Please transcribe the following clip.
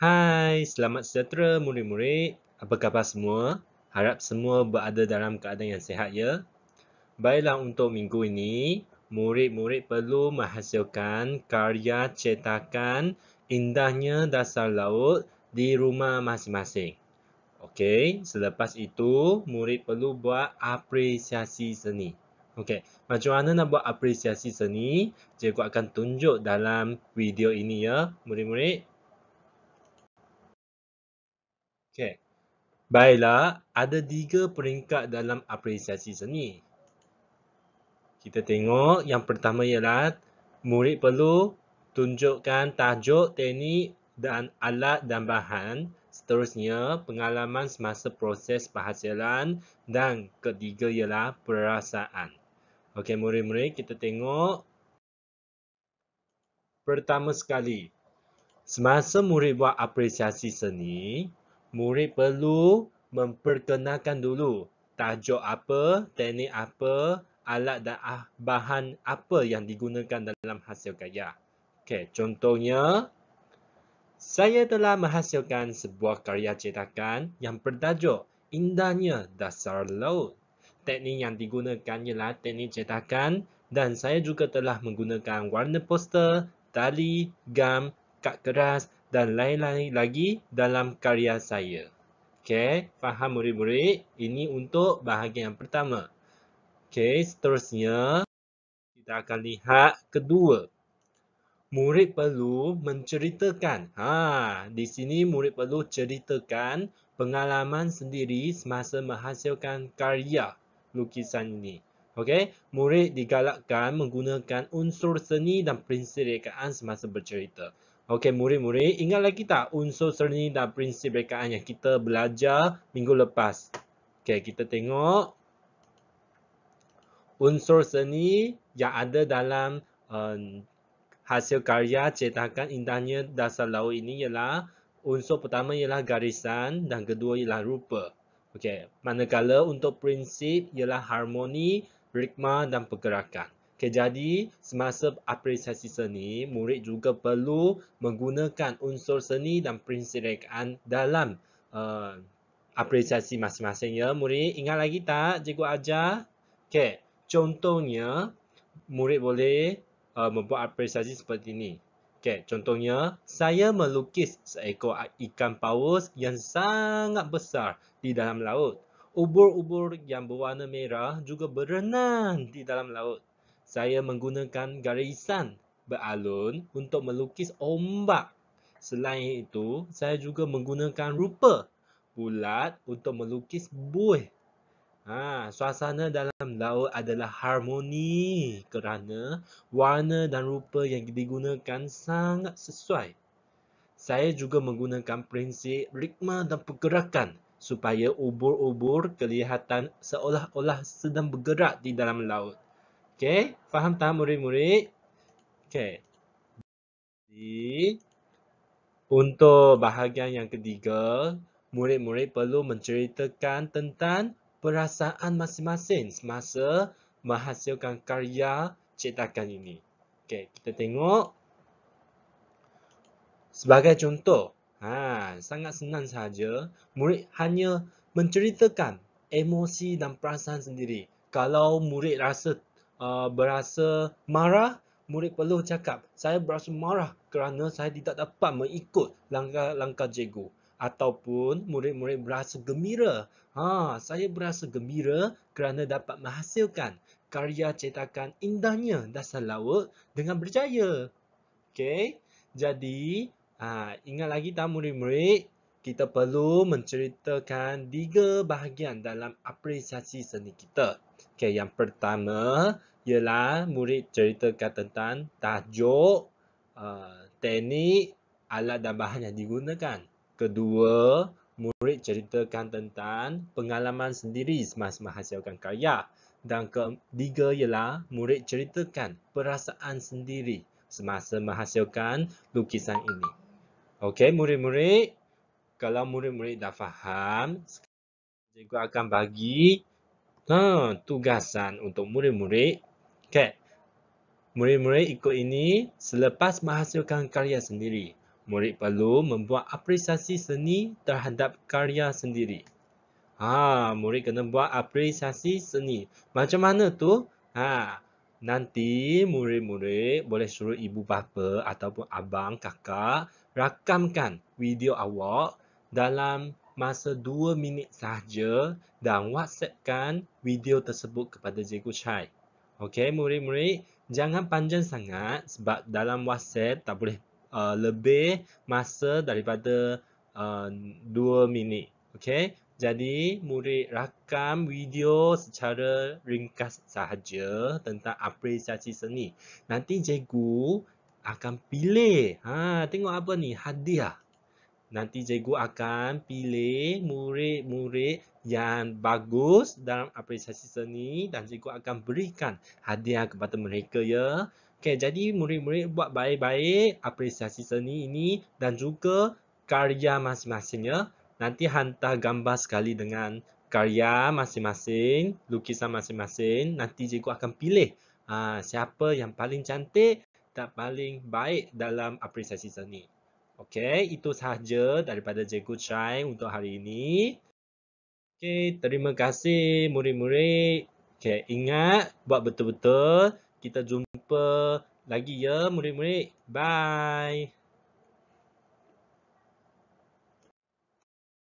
Hai, selamat sejahtera murid-murid. Apa khabar semua? Harap semua berada dalam keadaan yang sihat ya. Baiklah untuk minggu ini, murid-murid perlu menghasilkan karya cetakan indahnya dasar laut di rumah masing-masing. Okey, selepas itu murid perlu buat apresiasi seni. Okey, macam mana nak buat apresiasi seni? Cikgu akan tunjuk dalam video ini ya, murid-murid. Okey. Baiklah, ada tiga peringkat dalam apresiasi seni. Kita tengok yang pertama ialah murid perlu tunjukkan tajuk, teknik dan alat dan bahan. Seterusnya, pengalaman semasa proses penghasilan dan ketiga ialah perasaan. Okey, murid-murid kita tengok. Pertama sekali, semasa murid buat apresiasi seni, murid perlu memperkenalkan dulu tajuk apa, teknik apa, alat dan ah, bahan apa yang digunakan dalam hasil karya. Okay, contohnya saya telah menghasilkan sebuah karya cetakan yang bertajuk Indahnya Dasar Laut. Teknik yang digunakan ialah teknik cetakan dan saya juga telah menggunakan warna poster, tali, gam, kad keras dan lain-lain lagi dalam karya saya. Okey, faham murid-murid? Ini untuk bahagian yang pertama. Okey, seterusnya kita akan lihat kedua. Murid perlu menceritakan. Ha, di sini murid perlu ceritakan pengalaman sendiri semasa menghasilkan karya lukisan ini. Okey, murid digalakkan menggunakan unsur seni dan prinsip rekaan semasa bercerita. Okey, murid-murid, ingat lagi tak unsur serni dan prinsip rekaan yang kita belajar minggu lepas? Okey, kita tengok. Unsur seni yang ada dalam um, hasil karya cetakan indahnya dasar laut ini ialah unsur pertama ialah garisan dan kedua ialah rupa. Okey, manakala untuk prinsip ialah harmoni, ritma dan pergerakan. Okay, jadi semasa apresiasi seni, murid juga perlu menggunakan unsur seni dan prinsip rekaan dalam uh, apresiasi masing-masing ya. Murid ingat lagi tak cikgu ajar? Okay, contohnya murid boleh uh, membuat apresiasi seperti ini. Okay, contohnya saya melukis seekor ikan paus yang sangat besar di dalam laut. Ubur-ubur yang berwarna merah juga berenang di dalam laut saya menggunakan garisan beralun untuk melukis ombak. Selain itu, saya juga menggunakan rupa bulat untuk melukis buih. Ha, suasana dalam laut adalah harmoni kerana warna dan rupa yang digunakan sangat sesuai. Saya juga menggunakan prinsip ritma dan pergerakan supaya ubur-ubur kelihatan seolah-olah sedang bergerak di dalam laut. Okey, faham tak murid-murid? Okey. Jadi untuk bahagian yang ketiga, murid-murid perlu menceritakan tentang perasaan masing-masing semasa menghasilkan karya cetakan ini. Okey, kita tengok. Sebagai contoh, ha, sangat senang saja murid hanya menceritakan emosi dan perasaan sendiri. Kalau murid rasa Uh, berasa marah, murid perlu cakap, saya berasa marah kerana saya tidak dapat mengikut langkah-langkah cikgu. Ataupun murid-murid berasa gembira. Ha, saya berasa gembira kerana dapat menghasilkan karya cetakan indahnya dasar laut dengan berjaya. okay jadi ha, ingat lagi tak murid-murid? Kita perlu menceritakan tiga bahagian dalam apresiasi seni kita. okay yang pertama, ialah murid ceritakan tentang tajuk, uh, teknik, alat dan bahan yang digunakan. Kedua, murid ceritakan tentang pengalaman sendiri semasa menghasilkan karya. Dan ketiga ialah murid ceritakan perasaan sendiri semasa menghasilkan lukisan ini. Okey, murid-murid, kalau murid-murid dah faham, saya akan bagi ha, tugasan untuk murid-murid Okay. Murid-murid ikut ini selepas menghasilkan karya sendiri. Murid perlu membuat apresiasi seni terhadap karya sendiri. Ha, murid kena buat apresiasi seni. Macam mana tu? Ha, nanti murid-murid boleh suruh ibu bapa ataupun abang, kakak rakamkan video awak dalam masa 2 minit sahaja dan whatsappkan video tersebut kepada Cikgu Chai. Okey, murid-murid, jangan panjang sangat sebab dalam WhatsApp tak boleh uh, lebih masa daripada uh, 2 minit. Okey, jadi murid rakam video secara ringkas sahaja tentang apresiasi seni. Nanti cikgu akan pilih. Ha, tengok apa ni, hadiah. Nanti cikgu akan pilih murid-murid yang bagus dalam apresiasi seni dan cikgu akan berikan hadiah kepada mereka ya. Okay jadi murid-murid buat baik-baik apresiasi seni ini dan juga karya masing-masingnya. Nanti hantar gambar sekali dengan karya masing-masing, lukisan masing-masing. Nanti cikgu akan pilih uh, siapa yang paling cantik dan paling baik dalam apresiasi seni. Okey, itu sahaja daripada Cikgu Chai untuk hari ini. Okey, terima kasih murid-murid. Okey, ingat buat betul-betul. Kita jumpa lagi ya murid-murid. Bye.